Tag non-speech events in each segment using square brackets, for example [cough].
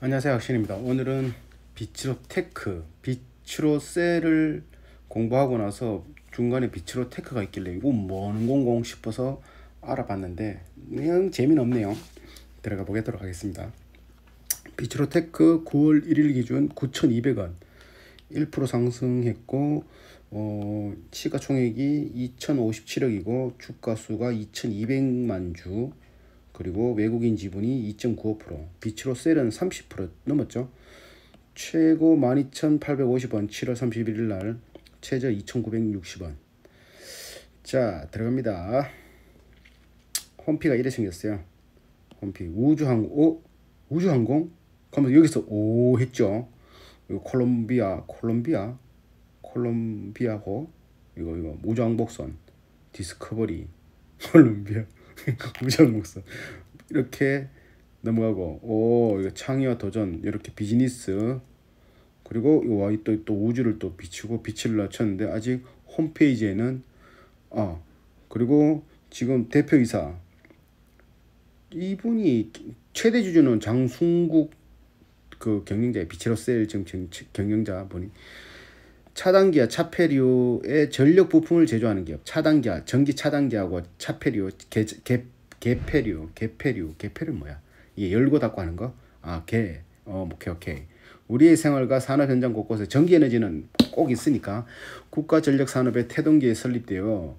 안녕하세요 악신입니다 오늘은 비치로 테크 비치로 셀을 공부하고 나서 중간에 비치로 테크가 있길래 이거 뭐는 공공 싶어서 알아봤는데 그냥 재미는 없네요 들어가 보겠도록 하겠습니다 비치로 테크 9월 1일 기준 9,200원 1% 상승했고 어, 시가총액이 2,057억이고 주가수가 2,200만 주 그리고 외국인 지분이 2.95%, 빛으로 셀은 30% 넘었죠. 최고 12,850원 7월 31일 날 최저 2,960원 자 들어갑니다. 홈피가 이래 생겼어요. 홈피 우주항공 오? 우주항공? 그러면 여기서 오 했죠. 이거 콜롬비아 콜롬비아 콜롬비아호 이거 이거 우주항복선 디스커버리 [laughs] 콜롬비아 우정 [laughs] 목사 이렇게 넘어가고 오 이거 창의와 도전 이렇게 비즈니스 그리고 와이또 또 우주를 또 비추고 빛을 낮췄는데 아직 홈페이지에는 아 그리고 지금 대표이사 이분이 최대 주주는 장순국 그 경영자의 비체로셀 지금 경영자 분이 차단기와 차폐류의 전력 부품을 제조하는 기업 차단기와 전기 차단기하고 차폐류 개, 개, 개폐류 개폐류 개폐류 뭐야 이게 열고 닫고 하는 거아 개어 오케이 오케이 우리의 생활과 산업 현장 곳곳에 전기 에너지는 꼭 있으니까 국가 전력 산업의 태동기에 설립되어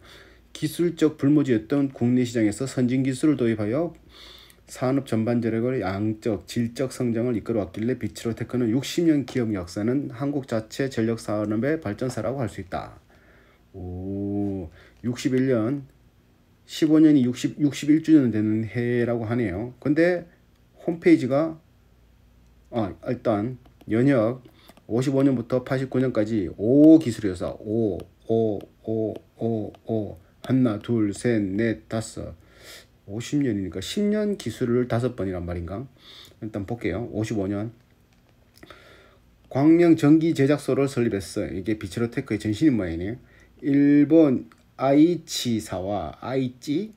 기술적 불모지였던 국내 시장에서 선진 기술을 도입하여 산업 전반 재력의 양적, 질적 성장을 이끌어왔길래 빛으로 테크는 60년 기업 역사는 한국 자체 전력 산업의 발전사라고 할 수 있다. 오, 61년, 15년이 60, 61주년 되는 해라고 하네요. 근데 홈페이지가 아, 일단 연역 55년부터 89년까지 5 기술이어서 5, 5, 5, 5, 5 하나, 둘, 셋, 넷, 다섯 50년이니까 10년 기술을 다섯 번이란 말인가? 일단 볼게요. 55년. 광명 전기 제작소를 설립했어. 이게 비치로테크의 전신인 모양이네요. 일본 아이치사와 아이치,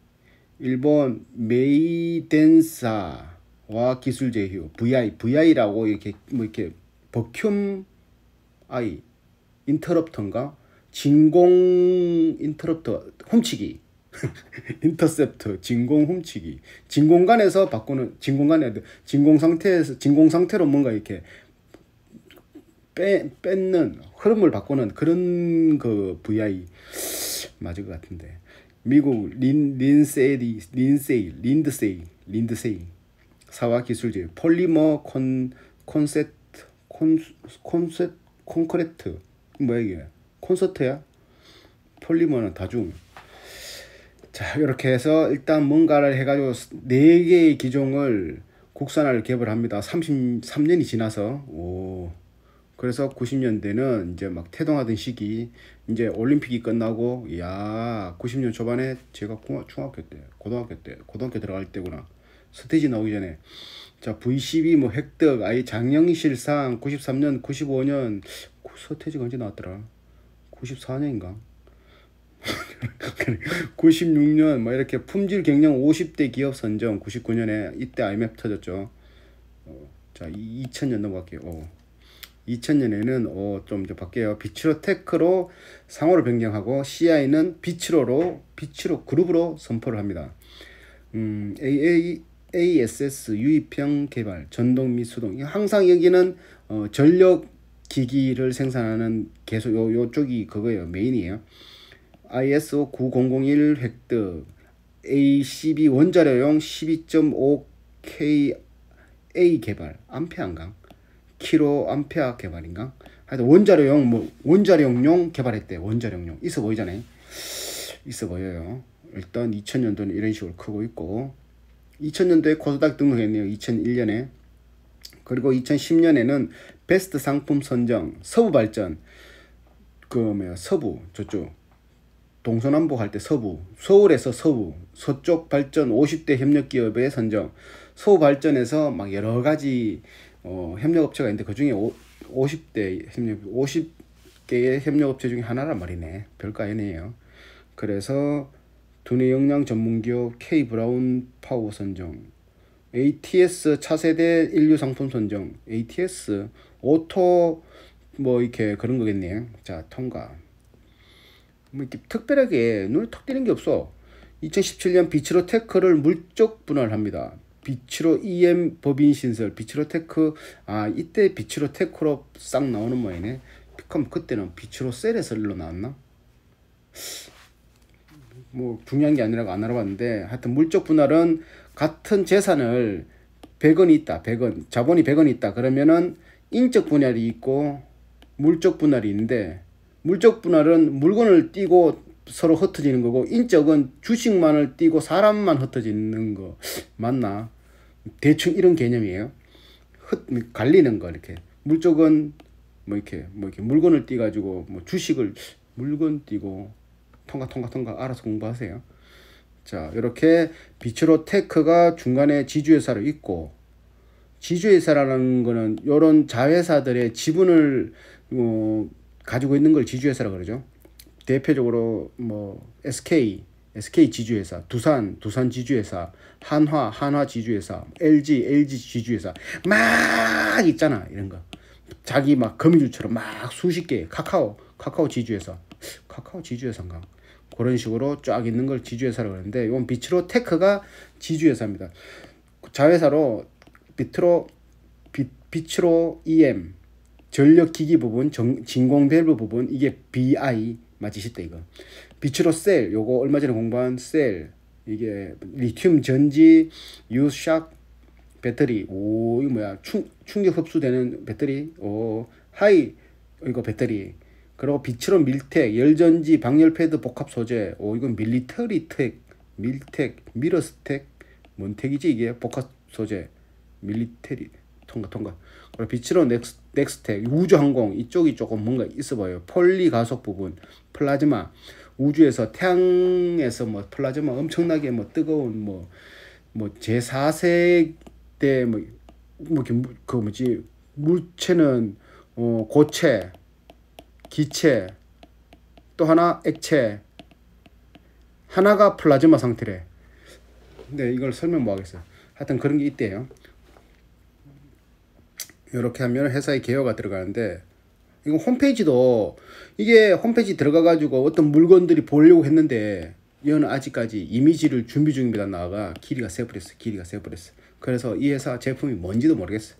일본 메이덴사와 기술 제휴, VI, VI라고 이렇게 뭐 이렇게 버큐 아이 인터럽터인가 진공 인터럽터 훔치기 [laughs] 인터셉트, 진공 훔치기, 진공간에서 바꾸는 진공간에 진공 상태에서 진공 상태로 뭔가 이렇게 빼, 뺏는 흐름을 바꾸는 그런 그 VI 맞을 것 같은데 미국 린 린세이 린세이 린드세이 린드세이 사화 기술질 폴리머 콘 콘셉트 콘 콘셉 콘크리트 뭐야 이게 콘서트야 폴리머는 다중 자 이렇게 해서 일단 뭔가를 해가지고 네 개의 기종을 국산화를 개발합니다. 33년이 지나서 오 그래서 90년대는 이제 막 태동하던 시기 이제 올림픽이 끝나고 야 90년 초반에 제가 중학교 때 고등학교 때 고등학교 들어갈 때구나 스테이지 나오기 전에 자 V12 뭐 획득 아예 장영실상 93년 95년 스테이지가 언제 나왔더라 94년인가 96년 [laughs] 뭐 이렇게 품질 경영 50대 기업 선정 99년에 이때 IMF 터졌죠. 어, 자 2000년 넘어갈게요. 어. 2000년에는 어, 좀 이제 바뀌어요. 비츠로 테크로 상호를 변경하고 CI는 비츠로로 비츠로 그룹으로 선포를 합니다. 음, AA ASS 유입형 개발 전동 및 수동 항상 여기는 어, 전력 기기를 생산하는 계속 요 요쪽이 그거예요 메인이에요. ISO 9001 획득 ACB 원자료용 12.5 KA 개발 암페안강 키로 암페아 개발인가 하여튼 원자료용 뭐 원자료용 개발했대 원자료용 있어 보이잖아요 있어 보여요 일단 2000년도는 이런 식으로 크고 있고 2000년도에 코스닥 등록했네요 2001년에 그리고 2010년에는 베스트 상품 선정 서부 발전 그 뭐야 서부 저쪽 동서남북 할 때 서부, 서울에서 서부, 서쪽 발전 50대 협력 기업의 선정, 서울 발전에서 막 여러 가지 어, 협력 업체가 있는데 그 중에 오, 50대 협력 50개의 협력 업체 중에 하나란 말이네. 별거 아니에요. 그래서 두뇌 역량 전문 기업 K 브라운 파워 선정, ATS 차세대 인류 상품 선정, ATS 오토 뭐 이렇게 그런 거겠네요. 자, 통과. 뭐 이렇게 특별하게 눈에 탁 띄는 게 없어. 2017년 비츠로 테크를 물적 분할합니다. 비츠로 EM 법인 신설, 비츠로 테크, 아, 이때 비츠로 테크로 싹 나오는 모양이네. 그럼 그때는 비츠로 셀에서 일로 나왔나? 뭐 중요한 게 아니라고 안 알아봤는데 하여튼 물적 분할은 같은 재산을 100원이 있다. 100원. 자본이 100원이 있다. 그러면은 인적 분할이 있고 물적 분할이 있는데 물적 분할은 물건을 띄고 서로 흩어지는 거고 인적은 주식만을 띄고 사람만 흩어지는 거 맞나? 대충 이런 개념이에요. 흩 갈리는 거 이렇게 물적은 뭐 이렇게 뭐 이렇게 물건을 띄 가지고 뭐 주식을 물건 띄고 통과 통과 통과 알아서 공부하세요. 자 이렇게 비츠로 테크가 중간에 지주회사로 있고 지주회사라는 거는 이런 자회사들의 지분을 어, 가지고 있는 걸지주회사라 그러죠. 대표적으로 뭐 SK, SK 지주회사, 두산, 두산 지주회사, 한화, 한화 지주회사, LG, LG 지주회사 막 있잖아 이런 거. 자기 막 거미줄처럼 막 수십 개 카카오, 카카오 지주회사, 카카오 지주회사인가? 그런 식으로 쫙 있는 걸 지주회사라고 하는데 이건 비트로 테크가 지주회사입니다. 자회사로 비트로 비, 비트로 EM 전력기기 부분, 진공 밸브 부분 이게 BI 맞으시다 이거. 빛으로 셀 요거 얼마 전에 공부한 셀 이게 리튬 전지 유샥 배터리 오 이거 뭐야 충, 충격 흡수되는 배터리 오 하이 이거 배터리 그리고 빛으로 밀텍 열전지 방열 패드 복합 소재 오 이건 밀리터리 텍 밀텍 미러스텍 뭔 택이지 이게 복합 소재 밀리터리 통과 통과 빛으로 넥스, 넥스텍, 우주항공 이쪽이 조금 뭔가 있어 보여요. 폴리 가속 부분, 플라즈마, 우주에서 태양에서 뭐 플라즈마 엄청나게 뭐 뜨거운 뭐, 뭐 제4세대 뭐, 뭐, 그 뭐지, 물체는 어, 고체, 기체, 또 하나 액체, 하나가 플라즈마 상태래. 근데 이걸 설명 뭐 하겠어요. 하여튼 그런 게 있대요. 이렇게 하면 회사에 개요가 들어가는데 이거 홈페이지도 이게 홈페이지 들어가 가지고 어떤 물건들이 보려고 했는데 얘는 아직까지 이미지를 준비 중입니다 나가 길이가 세버렸어 길이가 세버렸어 그래서 이 회사 제품이 뭔지도 모르겠어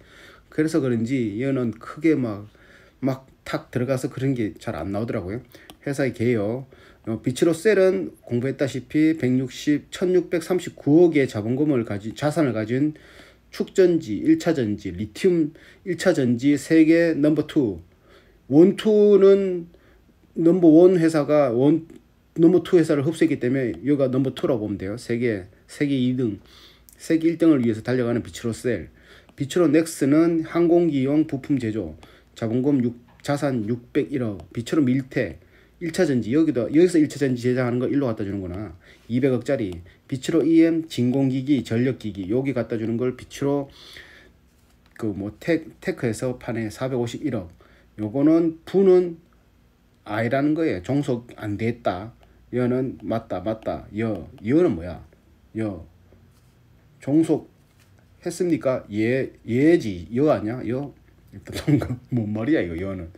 그래서 그런지 얘는 크게 막 막 탁 들어가서 그런 게 잘 안 나오더라고요 회사의 개요 어, 빛으로 셀은 공부했다시피 160, 1639억의 자본금을 가진 자산을 가진 축전지, 1차전지, 리튬 1차전지 세계 넘버 투, 원투는 넘버 원 회사가 원 넘버 투 회사를 흡수했기 때문에 여기가 넘버 투라고 보면 돼요. 세계 세계 2등, 세계 1등을 위해서 달려가는 비츠로셀, 비츠로 넥스는 항공기용 부품 제조, 자본금 6, 자산 601억, 비츠로 밀텍, 1차전지 여기도 여기서 1차전지 제작하는 거 일로 갖다 주는구나. 200억짜리 빛으로 EM 진공기기 전력기기 여기 갖다 주는 걸 빛으로 그 뭐 테크에서 판에 451억 요거는 부는 아이라는 거예요 종속 안 됐다 여는 맞다 맞다 여 여는 뭐야 여 종속 했습니까 예 예지 여 아니야 여뭔 그 말이야 이거 여는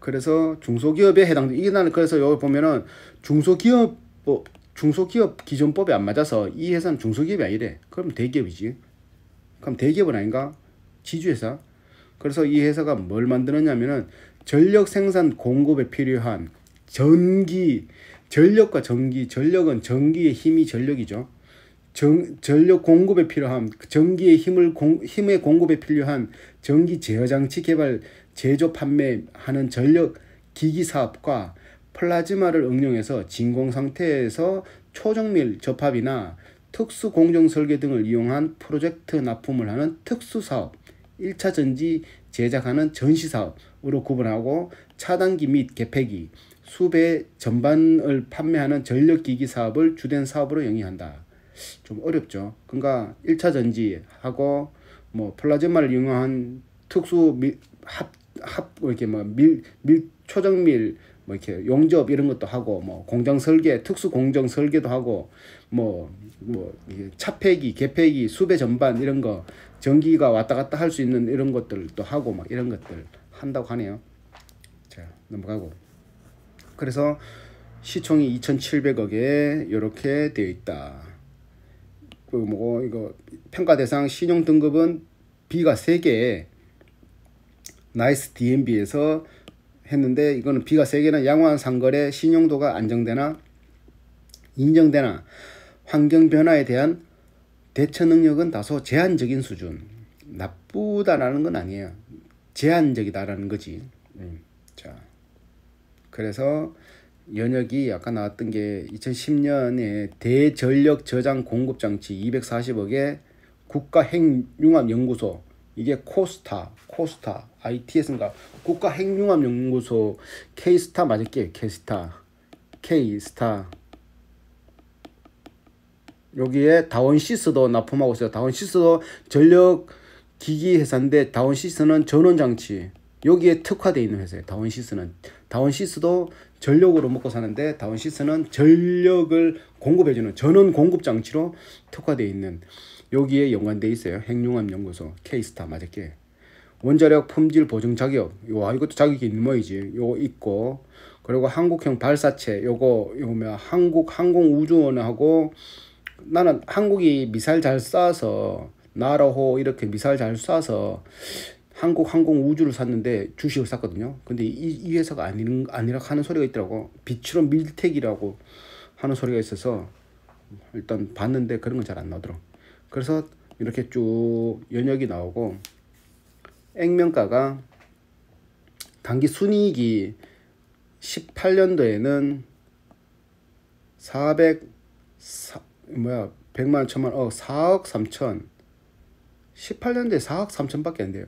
그래서 중소기업에 해당 이게 나는 그래서 여기 보면은 중소기업 뭐 중소기업 기존법에안 맞아서 이 회사는 중소기업이 아니래. 그럼 대기업이지. 그럼 대기업은 아닌가? 지주회사. 그래서 이 회사가 뭘 만드느냐면은 전력 생산 공급에 필요한 전기, 전력과 전기, 전력은 전기의 힘이 전력이죠. 전, 전력 공급에 필요한 전기의 힘을 공, 힘의 공급에 필요한 전기 제어 장치 개발, 제조 판매하는 전력 기기 사업과 플라즈마를 응용해서 진공 상태에서 초정밀 접합이나 특수 공정 설계 등을 이용한 프로젝트 납품을 하는 특수 사업, 1차 전지 제작하는 전시 사업으로 구분하고 차단기 및 개폐기, 수배 전반을 판매하는 전력기기 사업을 주된 사업으로 영위한다. 좀 어렵죠. 그러니까 1차 전지하고 뭐 플라즈마를 이용한 특수 밀, 합, 합, 이렇게 뭐 밀, 밀, 초정밀 뭐 이렇게 용접 이런 것도 하고 뭐공정 설계 특수 공정 설계도 하고 뭐뭐 뭐, 뭐 차폐기 개폐기 수배 전반 이런 거 전기가 왔다 갔다 할 수 있는 이런 것들도 하고 막 이런 것들 한다고 하네요. 자 넘어가고 그래서 시총이 2,700억에 이렇게 되어 있다. 그뭐 이거 평가 대상 신용 등급은 B가 3개 나이스 DMB에서 했는데 이거는 비가세개나 양호한 상거래 신용도가 안정되나 인정되나 환경 변화에 대한 대처 능력은 다소 제한적인 수준 나쁘다라는 건 아니에요 제한적이다라는 거지 음. 자 그래서 연혁이 아까 나왔던 게 2010년에 대전력 저장 공급 장치 240억에 국가핵융합연구소 이게 코스타, 코스타, ITS인가? 국가핵융합연구소 K스타 맞을게요. K스타, K스타. 여기에 다원시스도 납품하고 있어요. 다원시스도 전력기기 회사인데 다원시스는 전원장치 여기에 특화되어 있는 회사예요. 다원시스는 다원시스도 전력으로 먹고 사는데 다원시스는 전력을 공급해주는 전원 공급 장치로 특화되어 있는 여기에 연관돼 있어요. 핵융합연구소 케이스타 맞을게. 원자력 품질 보증 자격. 와 아, 이것도 자격이 일모이지. 요 있고 그리고 한국형 발사체 요거 요거 한국 항공우주원하고 나는 한국이 미사일 잘 쏴서 나라호 이렇게 미사일 잘 쏴서 한국 항공 우주를 샀는데 주식을 샀거든요. 근데 이, 이 회사가 아닌 아니라 하는 소리가 있더라고. 빛으로 밀텍이라고 하는 소리가 있어서 일단 봤는데 그런 건 잘 안 나오더라고. 그래서 이렇게 쭉 연역이 나오고 액면가가 단기 순이익이 18년도에는 400 사, 뭐야 100만 1천만 어, 억 4억 3천 18년도에 4억 3천밖에 안 돼요.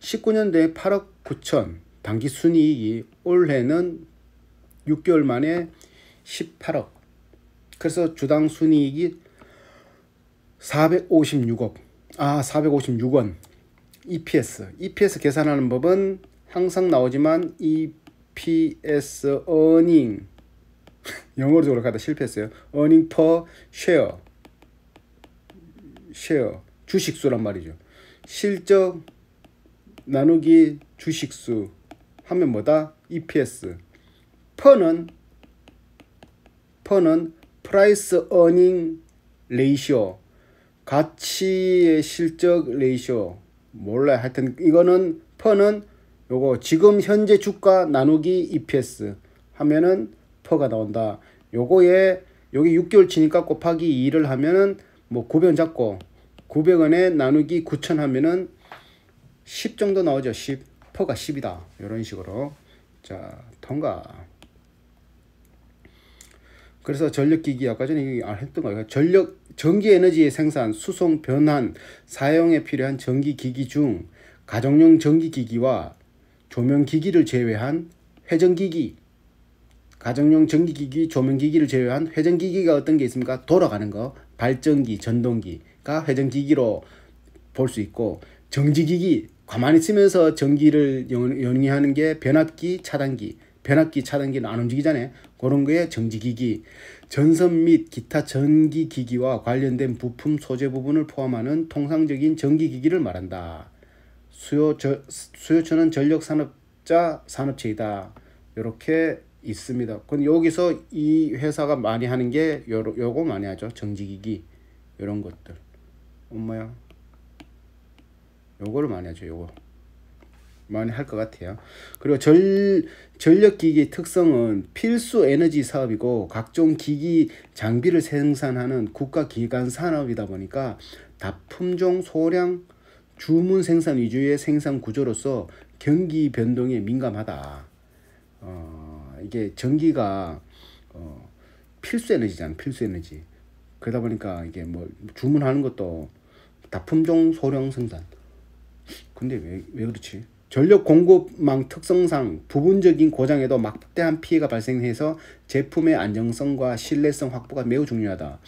19년도에 8억 9천 단기 순이익이 올해는 6개월 만에 18억 그래서 주당 순이익이 456억, 아, 456원 EPS. EPS 계산하는 법은 항상 나오지만 EPS earning 영어로 적으려다 실패했어요. earning per share share 주식수란 말이죠. 실적 나누기 주식수 하면 뭐다? EPS per는 per는 price earning ratio 가치의 실적 레이쇼 몰라 요 하여튼 이거는 퍼는 요거 지금 현재 주가 나누기 EPS 하면은 퍼가 나온다. 요거에 여기 6개월 치니까 곱하기 2를 하면은 뭐 900원 잡고 900원에 나누기 9천 하면은 10 정도 나오죠. 10 퍼가 10이다. 이런 식으로 자 통과. 그래서 전력기기 아까 전에 얘기 안 했던 거예요. 전력 전기 에너지의 생산, 수송, 변환, 사용에 필요한 전기 기기 중 가정용 전기 기기와 조명 기기를 제외한 회전 기기, 가정용 전기 기기, 조명 기기를 제외한 회전 기기가 어떤 게 있습니까? 돌아가는 거, 발전기, 전동기가 회전 기기로 볼 수 있고 정지 기기, 가만히 쓰면서 전기를 연, 연기하는 게 변압기, 차단기, 변압기 차단기는 안 움직이잖아요. 그런 거에 정지기기, 전선 및 기타 전기기기와 관련된 부품 소재 부분을 포함하는 통상적인 전기기기를 말한다. 수요, 저, 수요처는 전력산업자 산업체이다. 이렇게 있습니다. 근데 여기서 이 회사가 많이 하는 게 요러, 요거 많이 하죠. 정지기기 이런 것들. 엄마야. 요거를 많이 하죠. 요거. 많이 할 것 같아요. 그리고 전, 전력기기 특성은 필수 에너지 사업이고 각종 기기 장비를 생산하는 국가기관 산업이다 보니까 다품종 소량 주문 생산 위주의 생산 구조로서 경기 변동에 민감하다. 어, 이게 전기가 어, 필수 에너지잖아, 필수 에너지. 그러다 보니까 이게 뭐 주문하는 것도 다품종 소량 생산. 근데 왜, 왜 그렇지? 전력 공급망 특성상 부분적인 고장에도 막대한 피해가 발생해서 제품의 안정성과 신뢰성 확보가 매우 중요하다.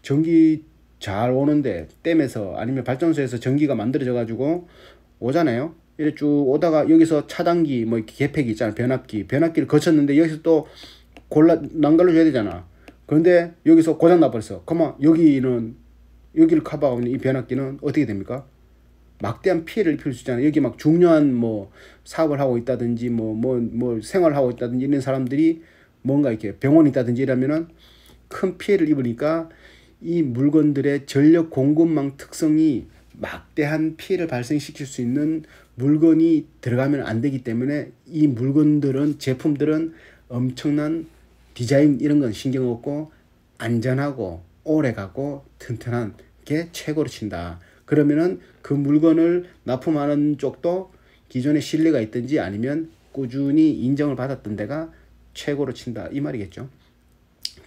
전기 잘 오는데 댐에서 아니면 발전소에서 전기가 만들어져 가지고 오잖아요. 이래 쭉 오다가 여기서 차단기 뭐 개팩이 있잖아 변압기 변압기를 거쳤는데 여기서 또 골라 난갈로 줘야 되잖아 그런데 여기서 고장 나버렸어 그만 여기는 여기를 커버하는이 변압기는 어떻게 됩니까 막대한 피해를 필수잖아요. 여기 막 중요한 뭐 사업을 하고 있다든지 뭐 뭐뭐 뭐, 뭐 생활하고 있다든지 이런 사람들이 뭔가 이렇게 병원이 있다든지 이러면은 큰 피해를 입으니까 이 물건들의 전력 공급망 특성이 막대한 피해를 발생시킬 수 있는 물건이 들어가면 안 되기 때문에 이 물건들은 제품들은 엄청난 디자인 이런 건 신경 없고 안전하고 오래가고 튼튼한 게 최고로 친다. 그러면은 그 물건을 납품하는 쪽도 기존의 신뢰가 있든지 아니면 꾸준히 인정을 받았던 데가 최고로 친다 이 말이겠죠.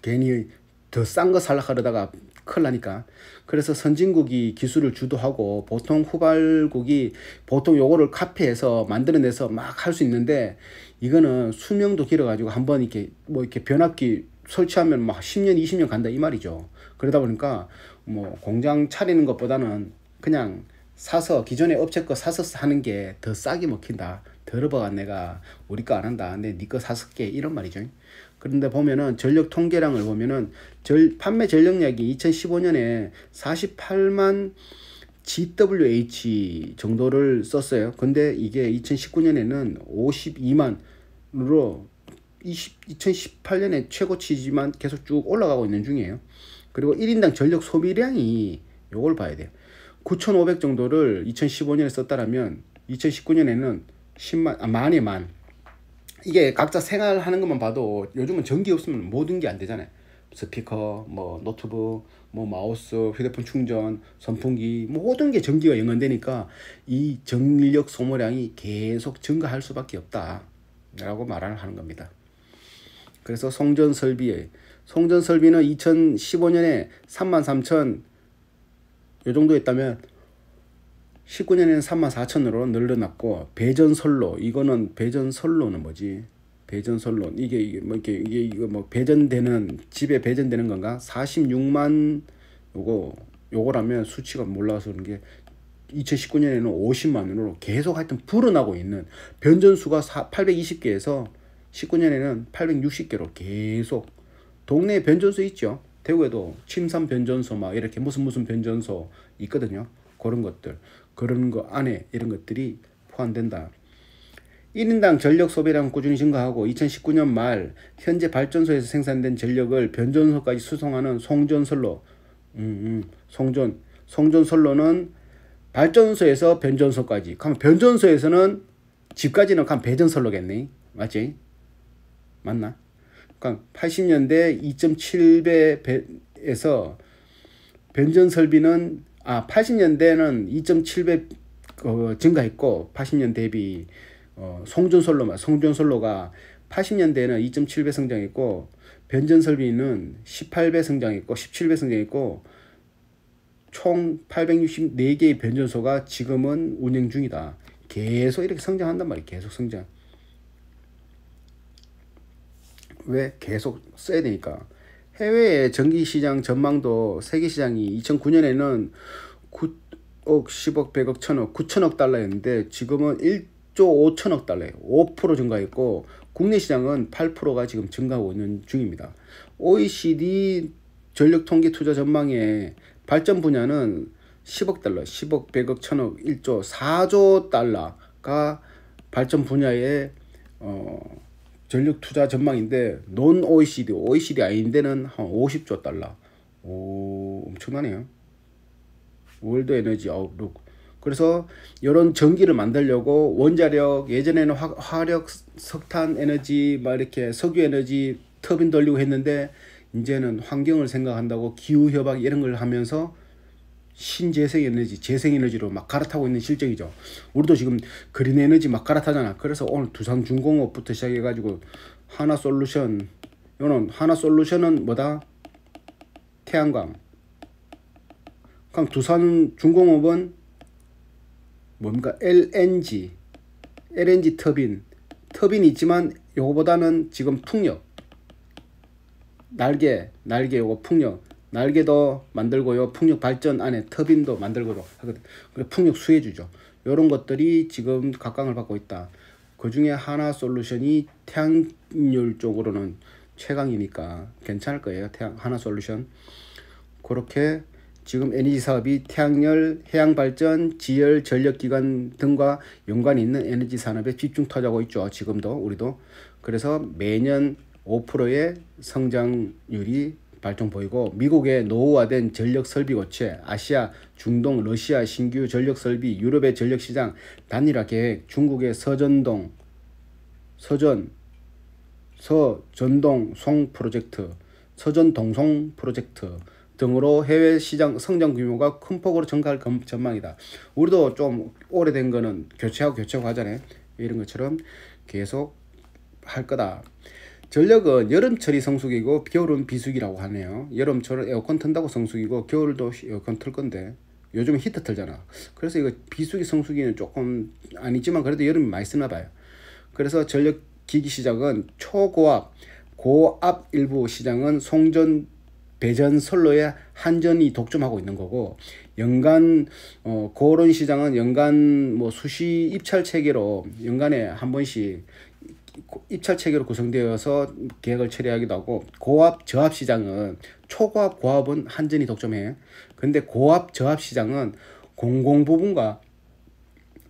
괜히 더 싼 거 살라 하려다가 큰일 나니까 그래서 선진국이 기술을 주도하고 보통 후발국이 보통 요거를 카피해서 만들어내서 막 할 수 있는데 이거는 수명도 길어가지고 한번 이렇게 뭐 이렇게 변압기 설치하면 막 10년 20년 간다 이 말이죠 그러다 보니까 뭐 공장 차리는 것보다는 그냥 사서 기존의 업체 거 사서 사는 게 더 싸게 먹힌다. 더러버가 내가 우리 거 안 한다. 내네거 사서 게 이런 말이죠. 그런데 보면은 전력 통계량을 보면은 절, 판매 전력량이 2015년에 48만 GWH 정도를 썼어요. 근데 이게 2019년에는 52만으로 20, 2018년에 최고치지만 계속 쭉 올라가고 있는 중이에요. 그리고 1인당 전력 소비량이 요걸 봐야 돼요. 9,500 정도를 2015년에 썼다라면 2019년에는 10만 아 만에 만 이게 각자 생활하는 것만 봐도 요즘은 전기 없으면 모든 게 안 되잖아요. 스피커, 뭐 노트북, 뭐 마우스, 휴대폰 충전, 선풍기 모든 게 전기가 연관되니까 이 전력 소모량이 계속 증가할 수밖에 없다라고 말을 하는 겁니다. 그래서 송전 설비에 송전 설비는 2015년에 33,000요 정도 있다면 19년에는 34,000으로 늘려났고 배전선로 이거는 배전선로는 뭐지? 배전선로 이게 이게 뭐 이게 이게 이거 뭐 배전되는 집에 배전되는 건가? 46만 요거 요거라면 수치가 몰라서 그런 게 2019년에는 50만으로 계속 하여튼 불어나고 있는 변전수가 820개에서 19년에는 860개로 계속 동네에 변전수 있죠. 대구에도 침산 변전소 막 이렇게 무슨 무슨 변전소 있거든요. 그런 것들 그런 거 안에 이런 것들이 포함된다. 1인당 전력 소비량 꾸준히 증가하고 2019년 말 현재 발전소에서 생산된 전력을 변전소까지 수송하는 송전선로 음, 음, 송전 송전선로는 발전소에서 변전소까지 그럼 변전소에서는 집까지는 그럼 배전선로겠네 맞지? 맞나? 그러니까 80년대 2.7배에서 변전 설비는 아 80년대는 2.7배 어, 증가했고 80년 대비 어, 송전솔로만 송전솔로가 80년대에는 2.7배 성장했고 변전 설비는 18배 성장했고 17배 성장했고 총 864개의 변전소가 지금은 운영 중이다. 계속 이렇게 성장한단 말이에요. 계속 성장. 왜 계속 써야 되니까. 해외의 전기 시장 전망도 세계 시장이 2009년에는 9억, 어, 10억, 100억, 1000억, 9천억 달러였는데 지금은 1조 5천억 달러예요. 5% 증가했고 국내 시장은 8%가 지금 증가하고 있는 중입니다. OECD 전력 통계 투자 전망의 발전 분야는 10억 달러, 10억, 100억, 1000억, 1조, 4조 달러가 발전 분야에어 전력 투자 전망인데 논 OECD, OECD 아닌데는 한 50조 달러. 오, 엄청나네요. 월드 에너지 아웃룩. 그래서 이런 전기를 만들려고 원자력 예전에는 화, 력 석탄 에너지 막 이렇게 석유 에너지 터빈 돌리고 했는데 이제는 환경을 생각한다고 기후 협약 이런 걸 하면서 신재생 에너지, 재생 에너지로 막 갈아타고 있는 실정이죠. 우리도 지금 그린 에너지 막 갈아타잖아. 그래서 오늘 두산 중공업부터 시작해 가지고 하나 솔루션 요는 하나 솔루션은 뭐다? 태양광. 그럼 두산 중공업은 뭡니까? LNG. LNG 터빈. 터빈이 있지만 요거보다는 지금 풍력. 날개, 날개 요거 풍력. 날개도 만들고요. 풍력 발전 안에 터빈도 만들고 로 하거든. 그리고 풍력 수혜주죠. 요런 것들이 지금 각광을 받고 있다. 그 중에 하나 솔루션이 태양열 쪽으로는 최강이니까 괜찮을 거예요. 태양 하나 솔루션. 그렇게 지금 에너지 사업이 태양열, 해양 발전, 지열, 전력 기관 등과 연관이 있는 에너지 산업에 집중 투자하고 있죠. 지금도 우리도. 그래서 매년 5%의 성장률이 발동 보이고 미국의 노후화된 전력 설비 고체, 아시아, 중동, 러시아 신규 전력 설비, 유럽의 전력 시장 단일화 계획, 중국의 서전동, 서전, 서전동송 프로젝트, 서전동송 프로젝트 등으로 해외 시장 성장 규모가 큰 폭으로 증가할 전망이다. 우리도 좀 오래된 거는 교체하고 교체하고 하잖아요. 이런 것처럼 계속 할 거다. 전력은 여름철이 성수기고 겨울은 비수기라고 하네요. 여름철은 에어컨 튼다고 성수기고 겨울도 에어컨 틀 건데 요즘 히터 틀잖아. 그래서 이거 비수기 성수기는 조금 아니지만 그래도 여름이 많이 쓰나 봐요. 그래서 전력 기기 시작은 초고압, 고압 일부 시장은 송전 배전 선로에 한전이 독점하고 있는 거고 연간 어 고런 시장은 연간 뭐 수시 입찰 체계로 연간에 한 번씩 입찰 체계로 구성되어서 계약을 처리하기도 하고 고압 저압 시장은 초고압 고압은 한전이 독점해. 근데 고압 저압 시장은 공공 부분과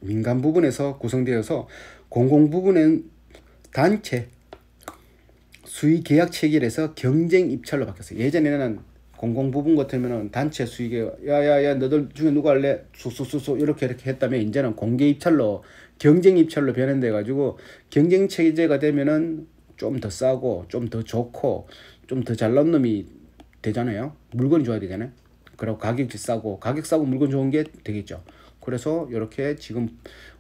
민간 부분에서 구성되어서 공공 부분은 단체 수의 계약 체결에서 경쟁 입찰로 바뀌었어요. 예전에는 공공 부분 같으면은 단체 수익에 야야야 너들 중에 누가 할래 수수수수 이렇게 이렇게 했다면 이제는 공개 입찰로 경쟁 입찰로 변환돼 가지고 경쟁 체제가 되면은 좀 더 싸고 좀 더 좋고 좀 더 잘난 놈이 되잖아요 물건이 좋아야 되잖아요 그리고 가격이 싸고 가격 싸고 물건 좋은 게 되겠죠 그래서 이렇게 지금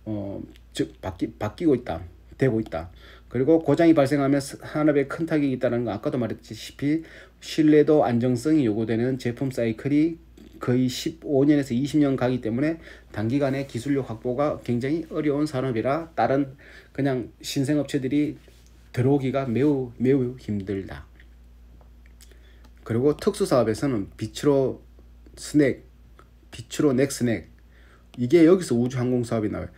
어 즉 바뀌 바뀌고 있다 되고 있다 그리고 고장이 발생하면 산업에 큰 타격이 있다는 거 아까도 말했듯이 신뢰도 안정성이 요구되는 제품 사이클이 거의 15년에서 20년 가기 때문에 단기간에 기술력 확보가 굉장히 어려운 산업이라 다른 그냥 신생업체들이 들어오기가 매우 매우 힘들다. 그리고 특수사업에서는 빛으로 스낵, 빛으로 넥스낵 이게 여기서 우주항공사업이 나와요.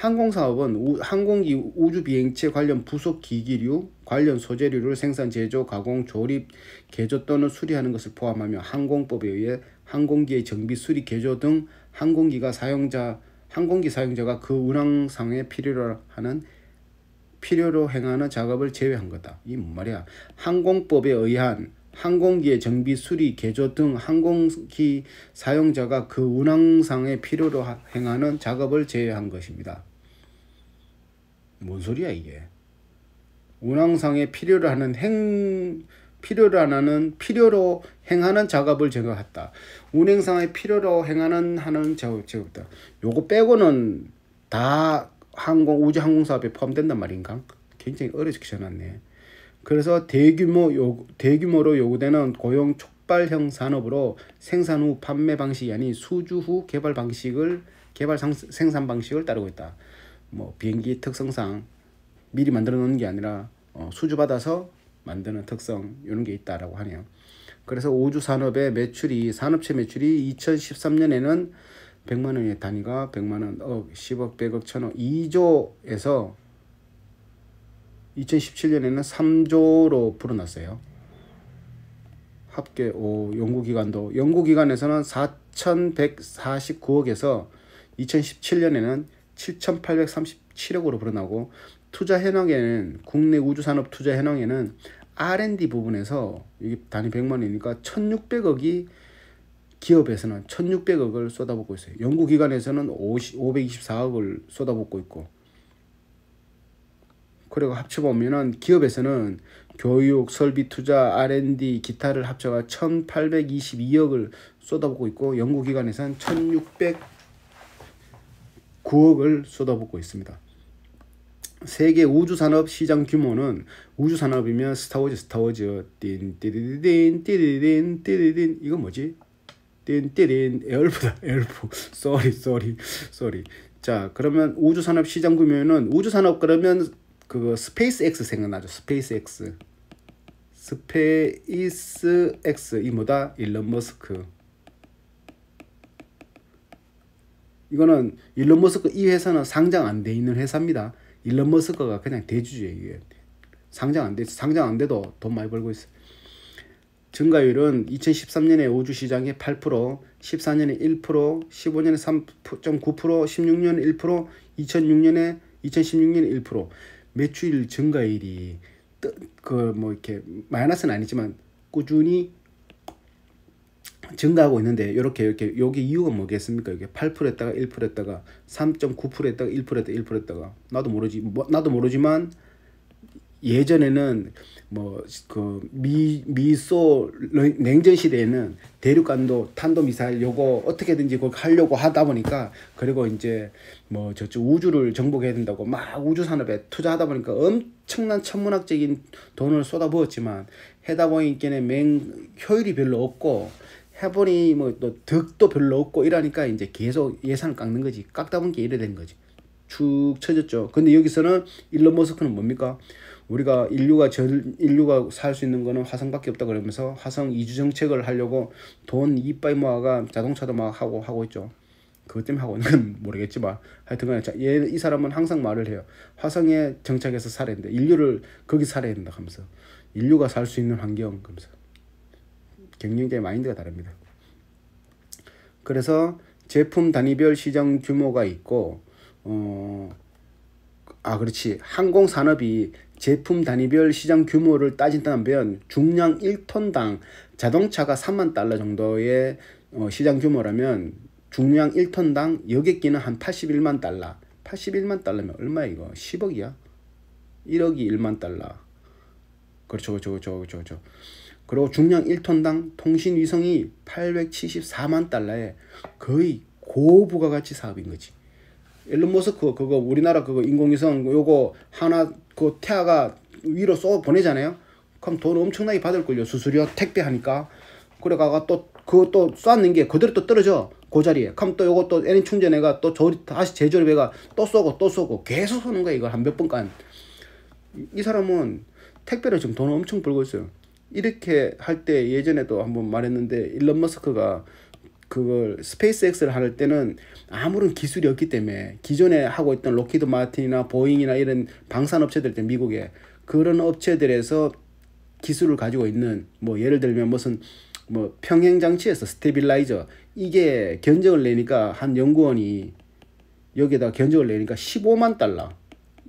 항공사업은 항공기 우주비행체 관련 부속기기류, 관련 소재류를 생산, 제조, 가공, 조립, 개조 또는 수리하는 것을 포함하며 항공법에 의해 항공기의 정비, 수리, 개조 등 항공기가 사용자, 항공기 사용자가 그 운항상에 필요로 하는 필요로 행하는 작업을 제외한 거다. 이뭔 말이야? 항공법에 의한 항공기의 정비, 수리, 개조 등 항공기 사용자가 그운항상에 필요로 행하는 작업을 제외한 것입니다. 뭔 소리야 이게? 운항상에 필요로 하는 행 필요로 하는 필요로 행하는 작업을 제거했다. 운행상에 필요로 행하는 하는 작업이다. 요거 빼고는 다 항공 우주 항공 사업에 포함된단 말인가? 굉장히 어려지게 전놨네 그래서 대규모 요 대규모로 요구되는 고용 촉발형 산업으로 생산 후 판매 방식이 아닌 수주 후 개발 방식을 개발 상, 생산 방식을 따르고 있다. 뭐 비행기 특성상 미리 만들어 놓는 게 아니라 어, 수주받아서 만드는 특성 이런 게 있다라고 하네요. 그래서 우주 산업의 매출이 산업체 매출이 2013년에는 100만 원의 단위가 100만 원, 억, 10억, 100억, 1000억, 2조에서 2017년에는 3조로 불어났어요. 합계 오 연구기관도 연구기관에서는 4,149억에서 2017년에는 7,837억으로 불어나고 투자 현황에는 국내 우주산업 투자 현황에는 R&D 부분에서 이게 단위 100만 이니까 1,600억이 기업에서는 1,600억을 쏟아붓고 있어요. 연구기관에서는 5 2 4억을 쏟아붓고 있고 그리고 합쳐보면은 기업에서는 교육, 설비 투자, R&D, 기타를 합쳐가 1,822억을 쏟아붓고 있고 연구기관에서는 1,600 9억을 쏟아붓고 있습니다. 세계 우주산업 시장 규모는 우주산업이면 스타워즈 스타워즈 띠딘띠딘 띠딘 띠딘 이거 뭐지? 띠딘 에어프다 에어프 쏘리 쏘리 쏘리 자 그러면 우주산업 시장 규모는 우주산업 그러면 그거 스페이스X 생각나죠 스페이스X 스페이스X 이 뭐다 일론 머스크 이거는 일론 머스크 이 회사는 상장 안 돼 있는 회사입니다. 일론 머스크가 그냥 대주주예요. 이게. 상장 안 돼. 상장 안 돼도 돈 많이 벌고 있어. 증가율은 2013년에 5주 시장에 8%, 14년에 1%, 15년에 3.9%, 16년에 1%, 2006년에 2016년에 1%. 매출 증가율이 그 뭐 이렇게 마이너스는 아니지만 꾸준히 증가하고 있는데 이렇게 이렇게 여기 이유가 뭐겠습니까? 이게 8% 했다가 1% 했다가 3.9% 했다가 1% 했다가 1% 했다가 나도 모르지 뭐, 나도 모르지만 예전에는 뭐그미소 냉전 시대에는 대륙간도 탄도 미사일 요거 어떻게든지 그걸 하려고 하다 보니까 그리고 이제 뭐 저쪽 우주를 정복해야 된다고 막 우주 산업에 투자하다 보니까 엄청난 천문학적인 돈을 쏟아부었지만 해다 보니까는 맹 효율이 별로 없고 해보니 뭐 또 득도 별로 없고 이러니까 이제 계속 예산을 깎는 거지. 깎다 보니까 이래 된 거지. 축 쳐졌죠. 근데 여기서는 일론 머스크는 뭡니까? 우리가 인류가 전 인류가 살 수 있는 거는 화성밖에 없다 그러면서 화성 이주 정책을 하려고 돈 이빨 모아가 자동차도 막 하고 하고 있죠. 그것 때문에 하고 있는 건 [laughs] 모르겠지만 하여튼간에 얘이 사람은 항상 말을 해요. 화성에 정착해서 살아야 된다. 인류를 거기 살아야 된다 하면서 인류가 살 수 있는 환경 하면서 경영자의 마인드가 다릅니다. 그래서 제품 단위별 시장 규모가 있고 어, 아 그렇지 항공 산업이 제품 단위별 시장 규모를 따진다면 중량 1톤당 자동차가 3만 달러 정도의 어, 시장 규모라면 중량 1톤당 여객기는 한 81만 달러 81만 달러면 얼마 이거 10억이야 1억이 1만 달러 그렇죠 그렇죠 그렇죠 그렇죠, 그렇죠. 그리고 중량 1톤당 통신 위성이 874만 달러에 거의 고부가가치 사업인 거지. 일론 머스크 그거 우리나라 그거 인공위성 요거 하나 그 태아가 위로 쏘 보내잖아요. 그럼 돈 엄청나게 받을 걸요. 수수료 택배 하니까. 그래가가 또 그거 또 쐈는 게 그대로 또 떨어져. 그 자리에. 그럼 또 요거 또 애니 충전해가 또 저, 다시 재조립해가 또 쏘고 또 쏘고 계속 쏘는 거야. 이걸 한 몇 번간. 이 사람은 택배로 지금 돈 엄청 벌고 있어요. 이렇게 할 때 예전에도 한번 말했는데 일론 머스크가 그걸 스페이스X를 할 때는 아무런 기술이 없기 때문에 기존에 하고 있던 로키드 마틴이나 보잉이나 이런 방산 업체들 때 미국에 그런 업체들에서 기술을 가지고 있는 뭐 예를 들면 무슨 뭐 평행 장치에서 스테빌라이저 이게 견적을 내니까 한 연구원이 여기에다 견적을 내니까 15만 달러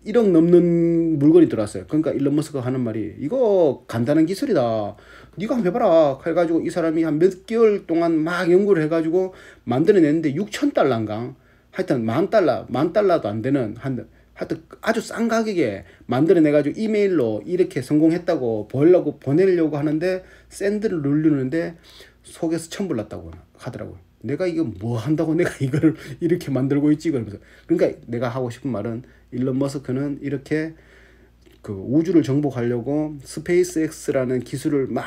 1억 넘는 물건이 들어왔어요. 그러니까 일론 머스크가 하는 말이 이거 간단한 기술이다. 네가 한번 해봐라. 해가지고 이 사람이 한 몇 개월 동안 막 연구를 해가지고 만들어냈는데 6천 달러인가? 하여튼 만 달러, 만 달러도 안 되는 한 하여튼 아주 싼 가격에 만들어내가지고 이메일로 이렇게 성공했다고 보려고 보내려고 하는데 샌드를 누르는데 속에서 천불났다고 하더라고요. 내가 이거 뭐 한다고 내가 [laughs] 이걸 이렇게 만들고 있지 그러면서 그러니까 내가 하고 싶은 말은 일론 머스크는 이렇게 그 우주를 정복하려고 스페이스X라는 기술을 막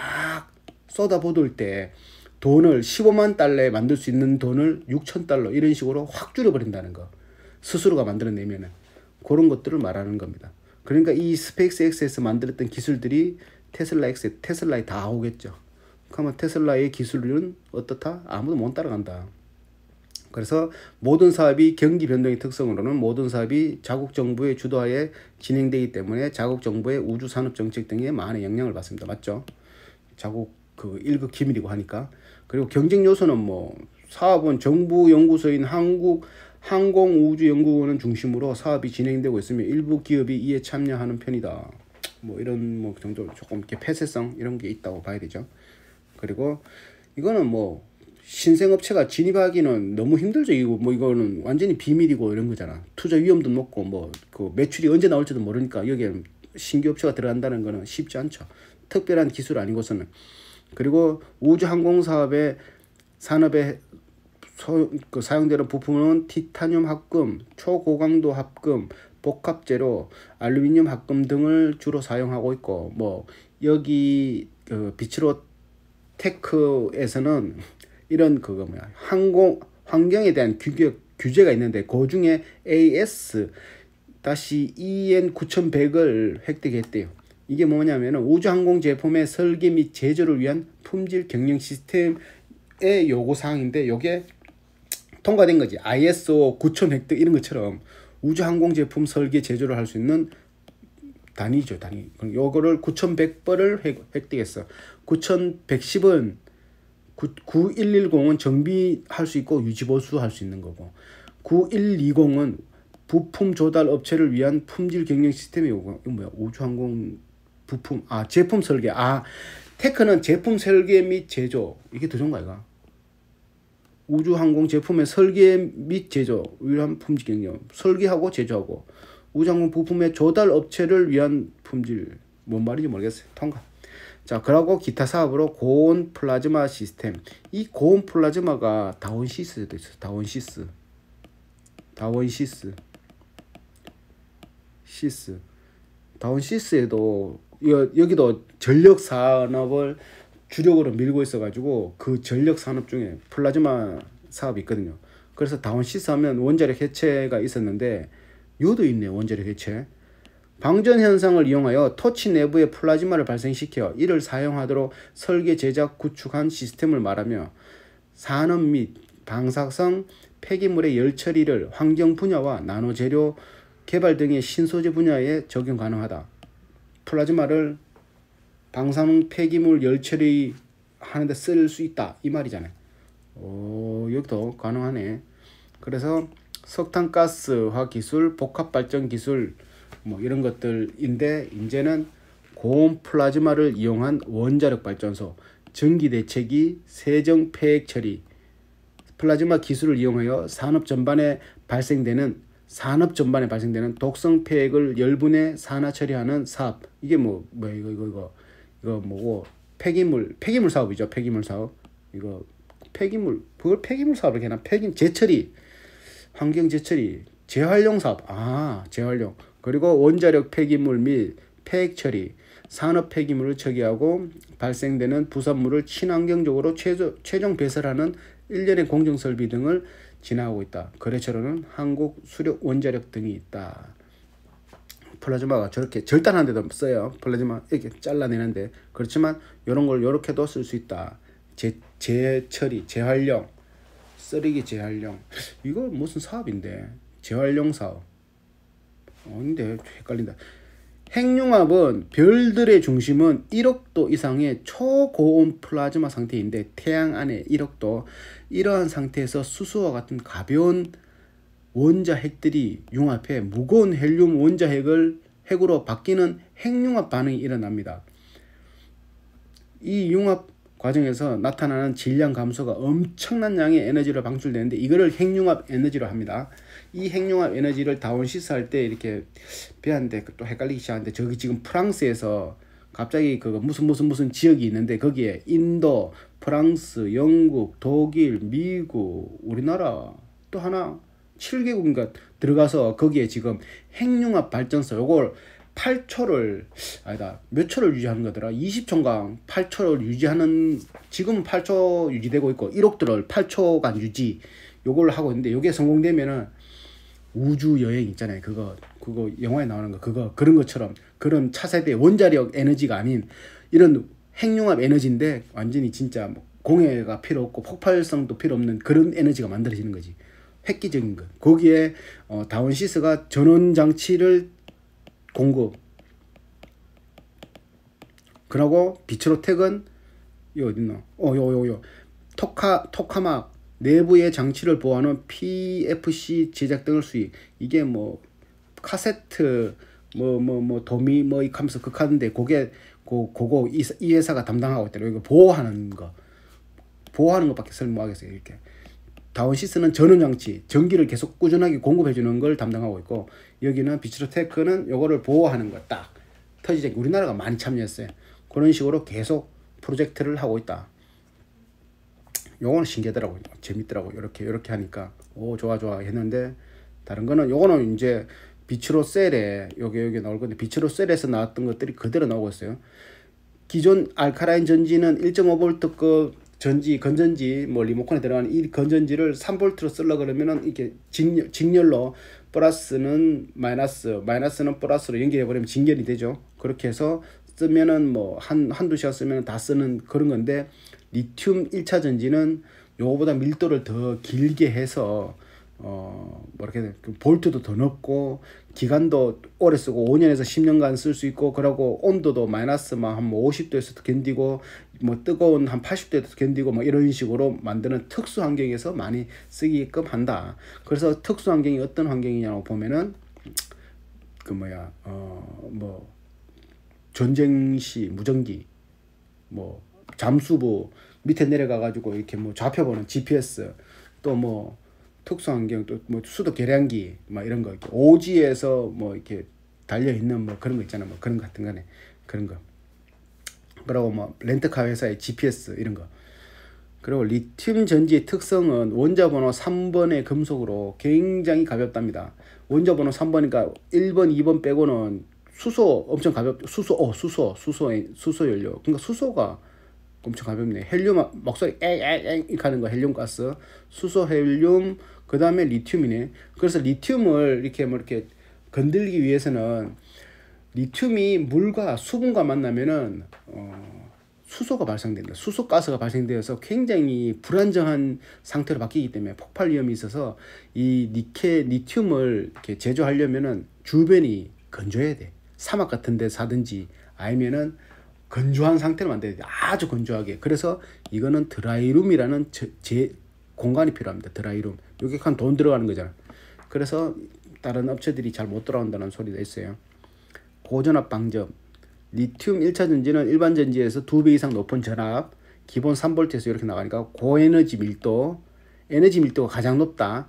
쏟아부을 때 돈을 15만 달러에 만들 수 있는 돈을 6천 달러 이런 식으로 확 줄여버린다는 거 스스로가 만들어내면은 그런 것들을 말하는 겁니다. 그러니까 이 스페이스X에서 만들었던 기술들이 테슬라 X, 테슬라에 다 오겠죠. 그러면 테슬라의 기술은 어떻다? 아무도 못 따라간다. 그래서 모든 사업이 경기 변동의 특성으로는 모든 사업이 자국 정부의 주도하에 진행되기 때문에 자국 정부의 우주 산업 정책 등에 많은 영향을 받습니다. 맞죠? 자국 그 일급 기밀이고 하니까. 그리고 경쟁 요소는 뭐 사업은 정부 연구소인 한국 항공우주연구원을 중심으로 사업이 진행되고 있으며 일부 기업이 이에 참여하는 편이다. 뭐 이런 뭐 그 정도 조금 이렇게 폐쇄성 이런 게 있다고 봐야 되죠. 그리고 이거는 뭐 신생업체가 진입하기는 너무 힘들죠. 이거 뭐 이거는 완전히 비밀이고 이런 거잖아. 투자 위험도 높고 뭐 그 매출이 언제 나올지도 모르니까 여기에 신규 업체가 들어간다는 거는 쉽지 않죠. 특별한 기술 아니고서는 그리고 우주 항공 사업의 산업에 소, 그 사용되는 부품은 티타늄 합금, 초고강도 합금, 복합재료, 알루미늄 합금 등을 주로 사용하고 있고 뭐 여기 그 비치로 테크에서는 이런 그거 뭐야 항공 환경에 대한 규격 규제가 있는데 그 중에 AS 다시 EN 9100을 획득했대요. 이게 뭐냐면 우주항공 제품의 설계 및 제조를 위한 품질 경영 시스템의 요구 사항인데 요게 통과된 거지. ISO 9000 획득 이런 것처럼 우주항공 제품 설계 제조를 할 수 있는 단위죠, 단위. 요거를 9100벌을 획득했어. 9110은 9110은 정비할 수 있고 유지보수 할 수 있는 거고 9120은 부품 조달 업체를 위한 품질 경영 시스템이 오고 이 뭐야 우주항공 부품 아 제품 설계 아 테크는 제품 설계 및 제조 이게 더 좋은 거 아이가 우주항공 제품의 설계 및 제조 위한 품질 경영 설계하고 제조하고 우주항공 부품의 조달 업체를 위한 품질 뭔 말인지 모르겠어요 통과 자, 그러고 기타 사업으로 고온 플라즈마 시스템. 이 고온 플라즈마가 다운시스도 있어요. 다운시스. 다운시스. 시스. 다운시스에도 여, 여기도 전력 산업을 주력으로 밀고 있어가지고 그 전력 산업 중에 플라즈마 사업이 있거든요. 그래서 다운시스 하면 원자력 해체가 있었는데 요도 있네요. 원자력 해체. 방전 현상을 이용하여 터치 내부에 플라즈마를 발생시켜 이를 사용하도록 설계 제작 구축한 시스템을 말하며 산업 및 방사성 폐기물의 열처리를 환경 분야와 나노 재료 개발 등의 신소재 분야에 적용 가능하다. 플라즈마를 방사능 폐기물 열처리 하는데 쓸 수 있다 이 말이잖아요. 오, 여기도 가능하네. 그래서 석탄가스화 기술, 복합 발전 기술 뭐 이런 것들인데 이제는 고온 플라즈마를 이용한 원자력 발전소, 전기 대책이 세정 폐액 처리, 플라즈마 기술을 이용하여 산업 전반에 발생되는 산업 전반에 발생되는 독성 폐액을 열분해 산화 처리하는 사업. 이게 뭐뭐 뭐 이거 이거 이거 이거 뭐고 폐기물 폐기물 사업이죠. 폐기물 사업. 이거 폐기물 그걸 폐기물 사업을 해나 폐기 제철이 환경 제철이 재활용 사업. 아, 재활용. 그리고 원자력 폐기물 및 폐액 처리, 산업 폐기물을 처리하고 발생되는 부산물을 친환경적으로 최저, 최종 배설하는 일련의 공정 설비 등을 진화하고 있다. 거래처로는 한국 수력 원자력 등이 있다. 플라즈마가 저렇게 절단하 데도 써요. 플라즈마 이렇게 잘라내는데 그렇지만 이런 걸 이렇게도 쓸 수 있다. 재, 재처리, 재활용, 쓰레기 재활용. 이거 무슨 사업인데 재활용 사업. 아닌데 헷갈린다. 핵융합은 별들의 중심은 1억도 이상의 초고온 플라즈마 상태인데 태양 안에 1억도 이러한 상태에서 수소와 같은 가벼운 원자 핵들이 융합해 무거운 헬륨 원자 핵을 핵으로 바뀌는 핵융합 반응이 일어납니다. 이 융합 과정에서 나타나는 질량 감소가 엄청난 양의 에너지를 방출되는데 이거를 핵융합 에너지로 합니다. 이 핵융합 에너지를 다운 시사할 때 이렇게 배한데 그 또 헷갈리기 시작하는데 저기 지금 프랑스에서 갑자기 그 무슨 무슨 무슨 지역이 있는데 거기에 인도, 프랑스, 영국, 독일, 미국, 우리나라 또 하나 7개국인가 들어가서 거기에 지금 핵융합 발전소 요걸 8초를 아니다 몇 초를 유지하는 거더라 20초간 8초를 유지하는 지금 8초 유지되고 있고 1억들을 8초간 유지 요걸 하고 있는데 요게 성공되면은 우주 여행 있잖아요. 그거 그거 영화에 나오는 거 그거 그런 것처럼 그런 차세대 원자력 에너지가 아닌 이런 핵융합 에너지인데 완전히 진짜 뭐 공해가 필요 없고 폭발성도 필요 없는 그런 에너지가 만들어지는 거지. 획기적인 거. 거기에 어, 다원시스가 전원 장치를 공급. 그러고 비츠로텍은 이 어딨노? 어요 요요 토카 토카막 내부의 장치를 보호하는 PFC 제작 등을 수익. 이게 뭐 카세트 뭐 뭐 뭐 도미 뭐, 뭐 뭐이카면서그 카드인데 그게 고 그거 이, 이 회사가 담당하고 있더라고 이거 보호하는 거 보호하는 것밖에 설명하겠어요 이렇게 다운시스는 전원 장치 전기를 계속 꾸준하게 공급해 주는 걸 담당하고 있고 여기는 비츠로테크는 요거를 보호하는 거 딱 터지지 우리나라가 많이 참여했어요 그런 식으로 계속 프로젝트를 하고 있다 요거는 신기하더라고 재밌더라고 이렇게 이렇게 하니까 오 좋아 좋아 했는데 다른 거는 요거는 이제 빛으로 셀에 여기 여기 나올 건데 빛으로 셀에서 나왔던 것들이 그대로 나오고 있어요. 기존 알카라인 전지는 1.5V급 전지 건전지 뭐 리모컨에 들어가는 이 건전지를 3V로 쓰려 그러면은 이렇게 직렬, 직렬로 플러스는 마이너스 마이너스는 플러스로 연결해 버리면 직렬이 되죠. 그렇게 해서 쓰면은 뭐 한 한두 시간 쓰면 다 쓰는 그런 건데 리튬 1차 전지는 요거보다 밀도를 더 길게 해서 어, 뭐랄까 해 볼트도 더 넣고, 기간도 오래 쓰고, 5년에서 10년간 쓸 수 있고, 그러고, 온도도 마이너스 막한 뭐 50도에서도 뭐 견디고, 뭐 뜨거운 한8 0도에서 견디고, 뭐 이런 식으로 만드는 특수 환경에서 많이 쓰기끔 한다. 그래서 특수 환경이 어떤 환경이냐고 보면은, 그 뭐야, 어, 뭐, 전쟁 시 무전기, 뭐, 잠수부, 밑에 내려가가지고 이렇게 뭐 좌표보는 GPS 또 뭐 특수환경 또 뭐 수도 계량기 막 이런 거 이렇게 오지에서 뭐 이렇게 달려 있는 뭐 그런 거 있잖아 뭐 그런 거 같은 거네 그런 거 그리고 뭐 렌트카 회사의 GPS 이런 거 그리고 리튬 전지의 특성은 원자 번호 3번의 금속으로 굉장히 가볍답니다. 원자 번호 3번이니까 1번, 2번 빼고는 수소 엄청 가볍 수소 어 수소 수소 수소 연료. 그러니까 수소가 엄청 가볍네. 헬륨 목소리 엥엥엥 이는거 헬륨 가스, 수소 헬륨, 그 다음에 리튬이네. 그래서 리튬을 이렇게 뭐 이렇게 건들기 위해서는 리튬이 물과 수분과 만나면은 어, 수소가 발생된다. 수소 가스가 발생되어서 굉장히 불안정한 상태로 바뀌기 때문에 폭발 위험이 있어서 이 니케 리튬을 이렇게 제조하려면은 주변이 건조해야 돼. 사막 같은 데 사든지 아니면은 건조한 상태로 만들어야 돼요. 아주 건조하게. 그래서 이거는 드라이룸이라는 제, 제 공간이 필요합니다. 드라이룸. 여게한 돈 들어가는 거잖아. 그래서 다른 업체들이 잘 못들어온다는 소리가 있어요. 고전압 방점 리튬 1차 전지는 일반 전지에서 2배 이상 높은 전압, 기본 3볼트에서 이렇게 나가니까 고에너지 밀도, 에너지 밀도가 가장 높다.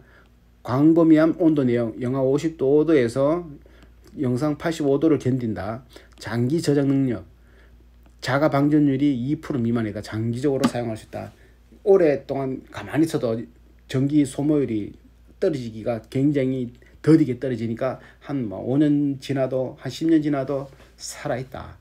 광범위한 온도 내용, 영하 50도에서 영상 85도를 견딘다. 장기 저장 능력, 자가 방전율이 2% 미만이다. 그러니까 장기적으로 사용할 수 있다. 오랫동안 가만히 있어도 전기 소모율이 떨어지기가 굉장히 더디게 떨어지니까 한뭐 5년 지나도 한 10년 지나도 살아있다.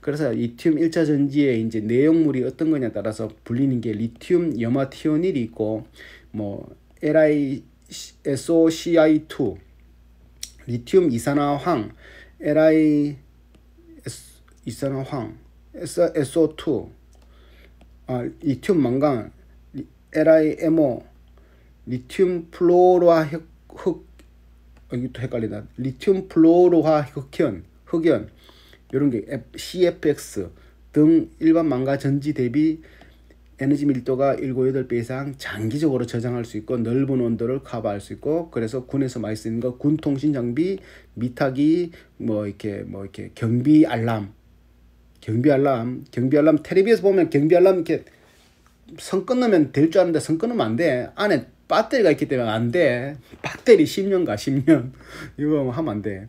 그래서 리튬 1차 전지의 이제 내용물이 어떤 거냐에 따라서 불리는 게 리튬 염화티오닐이 있고 뭐 LiSOCI2 리튬 이산화황 LiS 이산화황 SO2, 아, 리튬 망간, LiMO, 리튬 플로로화 흑, 어, 이것도 헷갈리다. 리튬 플로로화 흑현, 흑연, 이런 게 CFX 등 일반 망가 전지 대비 에너지 밀도가 1.8배 이상 장기적으로 저장할 수 있고 넓은 온도를 커버할 수 있고 그래서 군에서 많이 쓰는 거 군통신 장비, 미탁이뭐 이렇게 뭐 이렇게 경비 알람 경비 알람, 경비 알람, 텔레비에서 보면 경비 알람 이렇게 선 끊으면 될 줄 아는데 선 끊으면 안 돼. 안에 배터리가 있기 때문에 안 돼. 배터리 10년 가, 10년. 이거 뭐 하면 안 돼.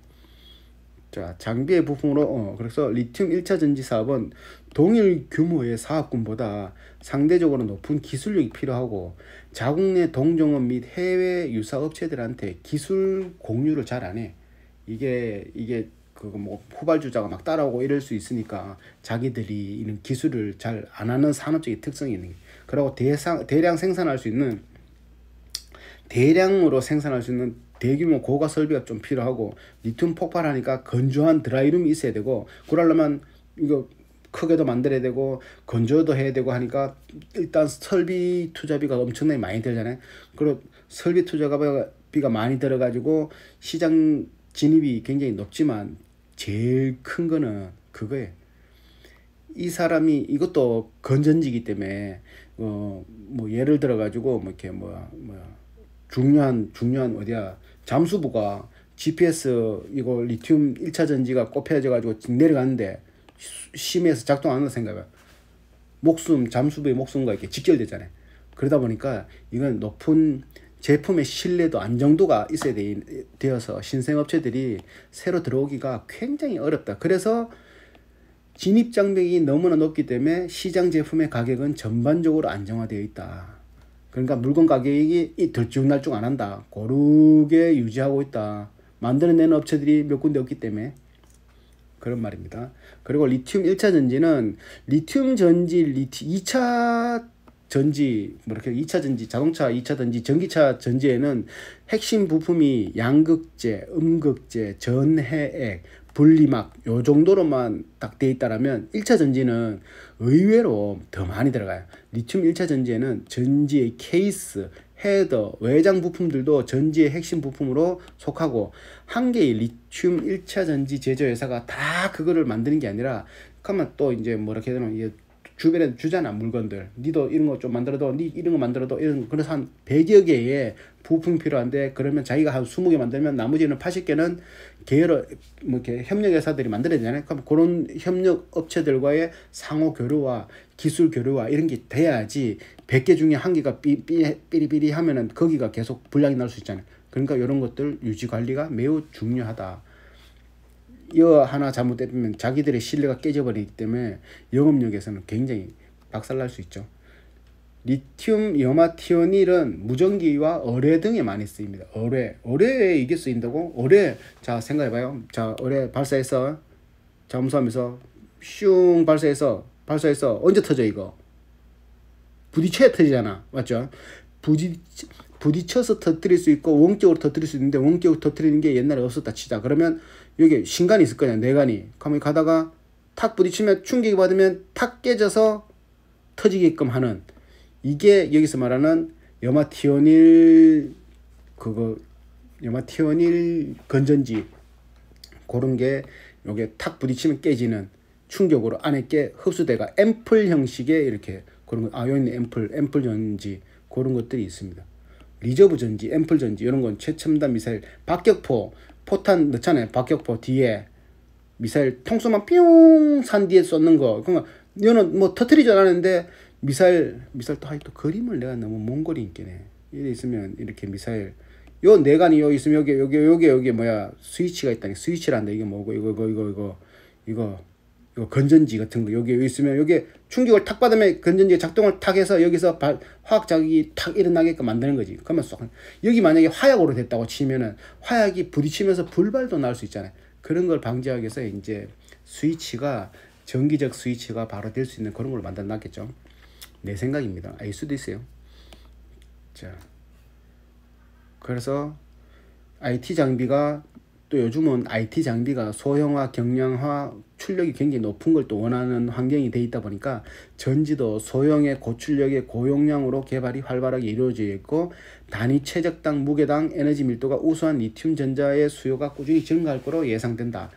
자, 장비의 부품으로, 어, 그래서 리튬 1차 전지 사업은 동일 규모의 사업군보다 상대적으로 높은 기술력이 필요하고 자국 내 동종업 및 해외 유사업체들한테 기술 공유를 잘 안 해. 이게, 이게 그뭐 후발주자가 막 따라오고 이럴 수 있으니까 자기들이 이런 기술을 잘 안 하는 산업적인 특성이 있는 게. 그리고 대상 대량 생산할 수 있는 대량으로 생산할 수 있는 대규모 고가 설비가 좀 필요하고 리튬 폭발하니까 건조한 드라이룸이 있어야 되고 그러려면 이거 크게도 만들어야 되고 건조도 해야 되고 하니까 일단 설비 투자비가 엄청나게 많이 들잖아요. 그리고 설비 투자비가 많이 들어가지고 시장 진입이 굉장히 높지만 제일 큰 거는 그거예요. 이 사람이 이것도 건전지기 때문에 어뭐 예를 들어 가지고 뭐 이렇게 뭐야 뭐 중요한 중요한 어디야 잠수부가 GPS 이거 리튬 1차 전지가 꼽혀져 가지고 내려가는데 심해서 작동 안 한다 생각해 목숨 잠수부의 목숨과 이렇게 직결되잖아요. 그러다 보니까 이건 높은 제품의 신뢰도 안정도가 있어야 되, 어서 신생업체들이 새로 들어오기가 굉장히 어렵다. 그래서 진입 장벽이 너무나 높기 때문에 시장 제품의 가격은 전반적으로 안정화되어 있다. 그러니까 물건 가격이 들쭉날쭉 안 한다. 고르게 유지하고 있다. 만들어내는 업체들이 몇 군데 없기 때문에 그런 말입니다. 그리고 리튬 1차 전지는 리튬 전지 리튬 2차 전지 뭐 이렇게 2차 전지 자동차 2차 전지 전기차 전지에는 핵심 부품이 양극재, 음극재, 전해액, 분리막 요 정도로만 딱 돼 있다라면 1차 전지는 의외로 더 많이 들어가요. 리튬 1차 전지에는 전지의 케이스, 헤더, 외장 부품들도 전지의 핵심 부품으로 속하고 한 개의 리튬 1차 전지 제조 회사가 다 그거를 만드는 게 아니라 그러면 또 이제 뭐 이렇게 되면 이게 주변에 주잖아 물건들 니도 이런 거 좀 만들어도 니 이런 거 만들어도 이런 거 그래서 한 100여 개의 부품 필요한데 그러면 자기가 한 20개 만들면 나머지는 80개는 계열뭐 이렇게 협력 회사들이 만들어야 되잖아요 그럼 그런 협력 업체들과의 상호 교류와 기술 교류와 이런 게 돼야지 100개 중에 한 개가 삐삐리삐리 하면은 거기가 계속 불량이 날 수 있잖아요 그러니까 이런 것들 유지 관리가 매우 중요하다 이거 하나 잘못되면 자기들의 신뢰가 깨져버리기 때문에 영업력에서는 굉장히 박살날 수 있죠. 리튬 염화티오닐은 무전기와 어뢰 등에 많이 쓰입니다. 어뢰, 어뢰에 이게 쓰인다고? 어뢰, 자 생각해봐요. 자 어뢰 발사해서 잠수하면서 슝 발사해서 발사해서 언제 터져 이거? 부딪혀야 터지잖아, 맞죠? 부딪 부딪혀서 터뜨릴 수 있고 원격으로 터뜨릴 수 있는데 원격으로 터뜨리는 게 옛날에 없었다 치자. 그러면 여기 신간이 있을 거냐 내간이 가만히 가다가 탁 부딪히면 충격이 받으면 탁 깨져서 터지게끔 하는 이게 여기서 말하는 염화티오닐 그거 염화티오닐 건전지 그런 게 요게 탁 부딪히면 깨지는 충격으로 안에 게 흡수대가 앰플 형식의 이렇게 그런 거 아연 앰플 앰플 전지 그런 것들이 있습니다. 리저브 전지, 앰플 전지 이런 건 최첨단 미사일, 박격포 포탄 넣잖아요. 박격포 뒤에 미사일 통수만 뿅 산 뒤에 쏟는 거. 그러니까 이거는 뭐 터트리지 않았는데 미사일 미사일 또 하이 또 그림을 내가 너무 몽골이 있겠네. 이게 있으면 이렇게 미사일 요 내관이 네 요 있으면 여기 여기 여기 여기 뭐야 스위치가 있다니 스위치란다 이게 뭐고 이거 이거 이거 이거 이거 요 건전지 같은 거 여기에 있으면 여기에 충격을 탁 받으면 건전지 작동을 탁 해서 여기서 화학 자극이 탁 일어나게끔 만드는 거지. 그러면 쏙 여기 만약에 화약으로 됐다고 치면은 화약이 부딪히면서 불발도 날 수 있잖아요. 그런 걸 방지하기 위해서 이제 스위치가 전기적 스위치가 바로 될 수 있는 그런 걸 만들어 놨겠죠. 내 생각입니다. 알 수도 있어요. 자. 그래서 IT 장비가 또 요즘은 IT 장비가 소형화, 경량화, 출력이 굉장히 높은 걸 또 원하는 환경이 돼 있다 보니까 전지도 소형의 고출력의 고용량으로 개발이 활발하게 이루어져 있고 단위 최적당 무게당 에너지 밀도가 우수한 리튬 전자의 수요가 꾸준히 증가할 것으로 예상된다.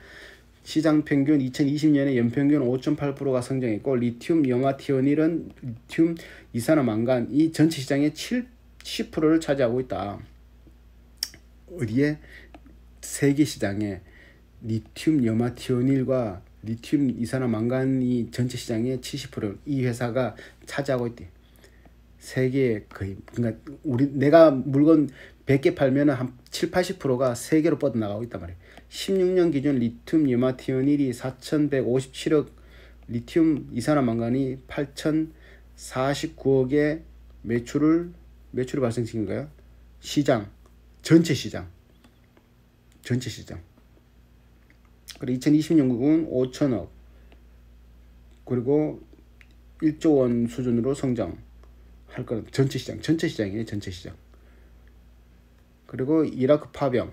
시장 평균 2020년에 연평균 5.8%가 성장했고 리튬, 염화, 티오닐은 리튬, 이산화망간 이 전체 시장의 7, 0를 차지하고 있다. 어디에 세계 시장에 리튬 염화티오닐과 리튬 이산화 망간이 전체 시장의 70%이 회사가 차지하고 있대. 세계 거의 그러니까 우리 내가 물건 100개 팔면은 한 7, 80%가 세계로 뻗어 나가고 있단 말이에요. 16년 기준 리튬 염화티오닐이 4,157억 리튬 이산화 망간이 8,049억의 매출을 매출을 발생시킨 거야. 시장 전체 시장 전체 시장. 그리고 2020년국은 5천억 그리고 1조 원 수준으로 성장할 거는 전체 시장, 전체 시장이에요, 전체 시장. 그리고 이라크 파병,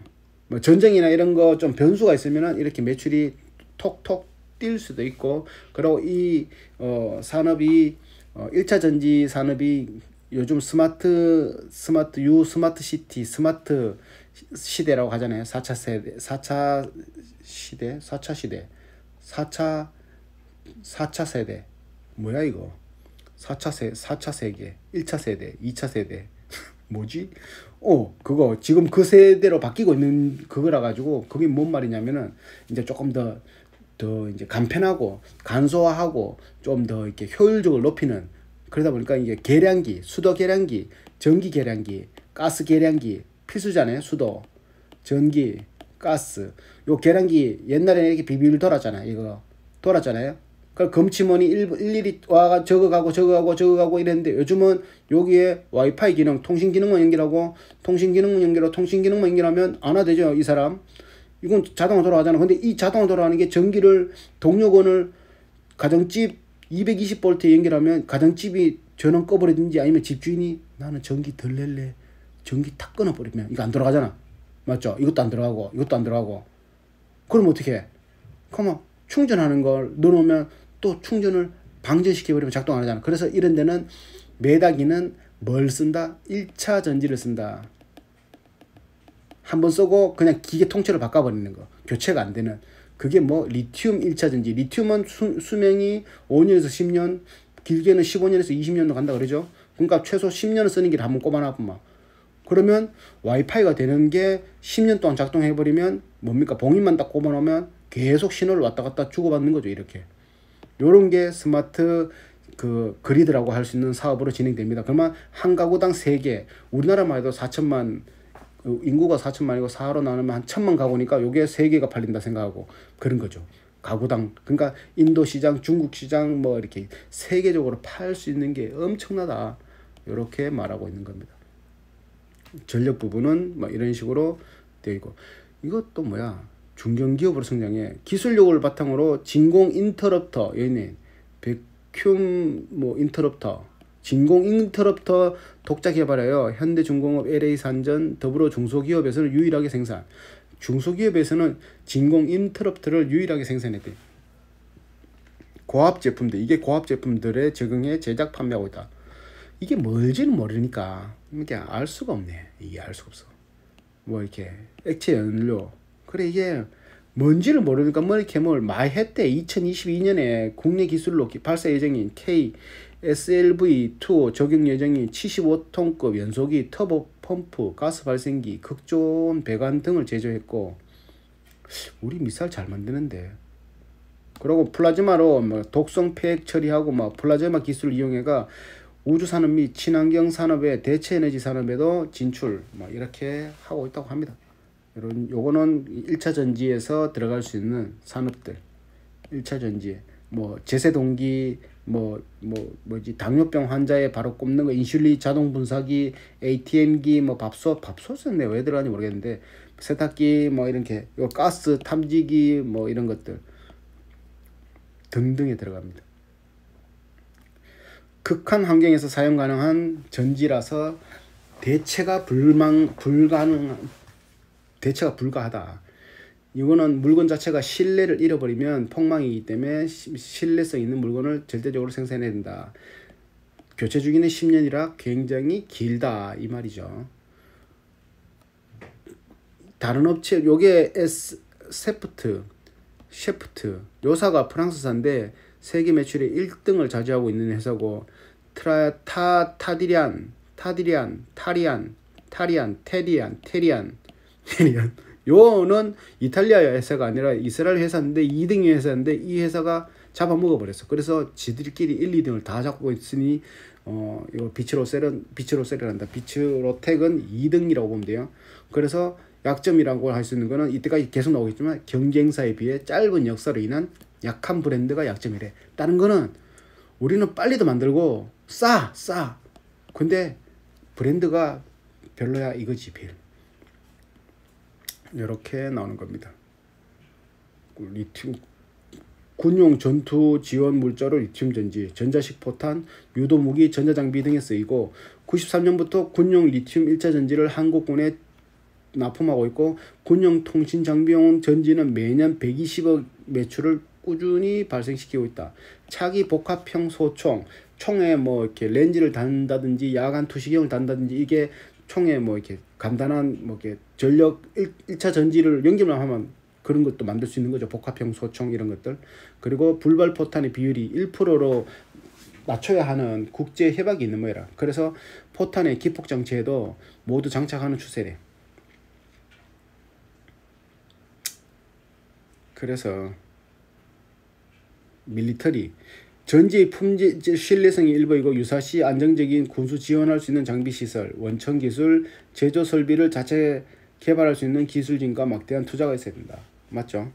뭐 전쟁이나 이런 거 좀 변수가 있으면은 이렇게 매출이 톡톡 뛸 수도 있고, 그리고 이 어, 산업이 어, 1차 전지 산업이 요즘 스마트 스마트 유 스마트 시티 스마트 시대라고 하잖아요. 4차 세대, 4차 시대, 4차 시대, 4차 4차 세대. 뭐야 이거? 4차 세 4차 세계, 1차 세대, 2차 세대. [laughs] 뭐지? 어, 그거 지금 그 세대로 바뀌고 있는 그거라 가지고 그게 뭔 말이냐면은 이제 조금 더 더 이제 간편하고 간소화하고 좀 더 이렇게 효율적을 높이는 그러다 보니까 이게 계량기, 수도 계량기, 전기 계량기, 가스 계량기 필수잖아요. 수도, 전기, 가스. 요 계량기 옛날에 이렇게 비를 돌았잖아. 이거 돌았잖아요. 그 검침원이 일, 일일이 와가 적어가고 적어가고 적어가고 이랬는데 요즘은 여기에 와이파이 기능, 통신 기능만 연결하고 통신 기능만 연결하고 통신 기능만 연결하면 안 하되죠 이 사람. 이건 자동으로 돌아가잖아. 근데 이 자동으로 돌아가는 게 전기를 동력원을 가정집 220볼트에 연결하면 가정집이 전원 꺼버리든지 아니면 집주인이 나는 전기 덜 낼래 전기 탁 끊어버리면 이거 안 들어가잖아. 맞죠? 이것도 안 들어가고 이것도 안 들어가고 그럼 어떻게 해? 그러면 충전하는 걸 넣어놓으면 또 충전을 방전시켜버리면 작동 안 하잖아. 그래서 이런 데는 메다기는 뭘 쓴다? 1차 전지를 쓴다. 한번 쓰고 그냥 기계 통째로 바꿔버리는 거. 교체가 안 되는. 그게 뭐 리튬 1차 전지. 리튬은 수, 명이 5년에서 10년, 길게는 15년에서 20년도 간다 그러죠. 그러니까 최소 10년을 쓰는 길 한번 꼽아놔보면 그러면 와이파이가 되는 게 10년 동안 작동해버리면 뭡니까? 봉인만 딱 꼽아놓으면 계속 신호를 왔다 갔다 주고받는 거죠. 이렇게. 요런 게 스마트 그 그리드라고 할 수 있는 사업으로 진행됩니다. 그러면 한 가구당 3개, 우리나라만 해도 4천만 그 인구가 4천만이고 4로 나누면 한 1천만 가구니까 요게 3개가 팔린다 생각하고 그런 거죠. 가구당 그러니까 인도 시장, 중국 시장 뭐 이렇게 세계적으로 팔 수 있는 게 엄청나다. 이렇게 말하고 있는 겁니다. 전력 부분은 뭐 이런 식으로 되어 있고 이것도 뭐야 중견 기업으로 성장해 기술력을 바탕으로 진공 인터럽터 얘는 백큐 ම 뭐 인터럽터 진공 인터럽터 독자 개발하여 현대중공업 LA 산전 더불어 중소기업에서는 유일하게 생산 중소기업에서는 진공 인터럽터를 유일하게 생산했대 고압 제품들 이게 고압 제품들의 적응에 제작 판매하고 있다 이게 뭘지는 모르니까 이게알 수가 없네. 이게 알 수가 없어. 뭐 이렇게 액체 연료. 그래 이게 뭔지를 모르니까 뭐 이렇게 뭘 마해 때 2022년에 국내 기술로 발사 예정인 K SLV2 적용 예정인 75톤급 연소기 터보 펌프 가스 발생기 극존 배관 등을 제조했고 우리 미사일 잘 만드는데 그리고 플라즈마로 뭐 독성 폐액 처리하고 막 플라즈마 기술 이용해가 우주산업 및 친환경 산업의 대체 에너지 산업에도 진출 뭐 이렇게 하고 있다고 합니다. 이런 요거는 1차 전지에서 들어갈 수 있는 산업들 1차 전지뭐 제세 동기 뭐, 뭐, 뭐지, 당뇨병 환자에 바로 꼽는 거, 인슐린 자동 분사기, ATM기, 뭐, 밥솥, 밥솥은 왜 들어가는지 모르겠는데, 세탁기, 뭐, 이렇게, 요 가스 탐지기, 뭐, 이런 것들 등등에 들어갑니다. 극한 환경에서 사용 가능한 전지라서 대체가 불망 불가능 대체가 불가하다. 이거는 물건 자체가 신뢰를 잃어버리면 폭망이기 때문에 신뢰성 있는 물건을 절대적으로 생산해야 된다. 교체 주기는 10년이라 굉장히 길다 이 말이죠. 다른 업체 요게 S 세프트 셰프트 요사가 프랑스사인데 세계 매출의 1등을 차지하고 있는 회사고 트라 타 타디리안 타디리안 타리안 타리안 테리안 테리안 테리안 요는 이탈리아 회사가 아니라 이스라엘 회사인데 2등 회사인데 이 회사가 잡아먹어 버렸어. 그래서 지들끼리 1, 2등을 다 잡고 있으니 어, 이거 빛으로 셀은 빛으로 셀이란다. 빛으로 택은 2등이라고 보면 돼요. 그래서 약점이라고 할 수 있는 거는 이때까지 계속 나오겠지만 경쟁사에 비해 짧은 역사로 인한 약한 브랜드가 약점이래. 다른 거는 우리는 빨리도 만들고 싸, 싸. 근데 브랜드가 별로야 이거지, 빌. 이렇게 나오는 겁니다. 리튬 군용 전투 지원 물자로 리튬 전지, 전자식 포탄, 유도 무기, 전자 장비 등에 쓰이고 93년부터 군용 리튬 1차 전지를 한국군에 납품하고 있고 군용 통신 장비용 전지는 매년 120억 매출을 꾸준히 발생시키고 있다. 차기 복합형 소총, 총에 뭐 이렇게 렌즈를 단다든지 야간 투시경을 단다든지 이게 총에 뭐 이렇게 간단한 뭐 이렇게 전력 일차 전지를 연기만 하면 그런 것도 만들 수 있는 거죠. 복합형 소총 이런 것들. 그리고 불발 포탄의 비율이 1%로 낮춰야 하는 국제 협약이 있는 모라 그래서 포탄의 기폭 장치에도 모두 장착하는 추세래. 그래서 밀리터리 전지의 품질 신뢰성이 일부이고 유사시 안정적인 군수 지원할 수 있는 장비 시설, 원천 기술, 제조 설비를 자체 개발할 수 있는 기술진과 막대한 투자가 있어야 된다. 맞죠?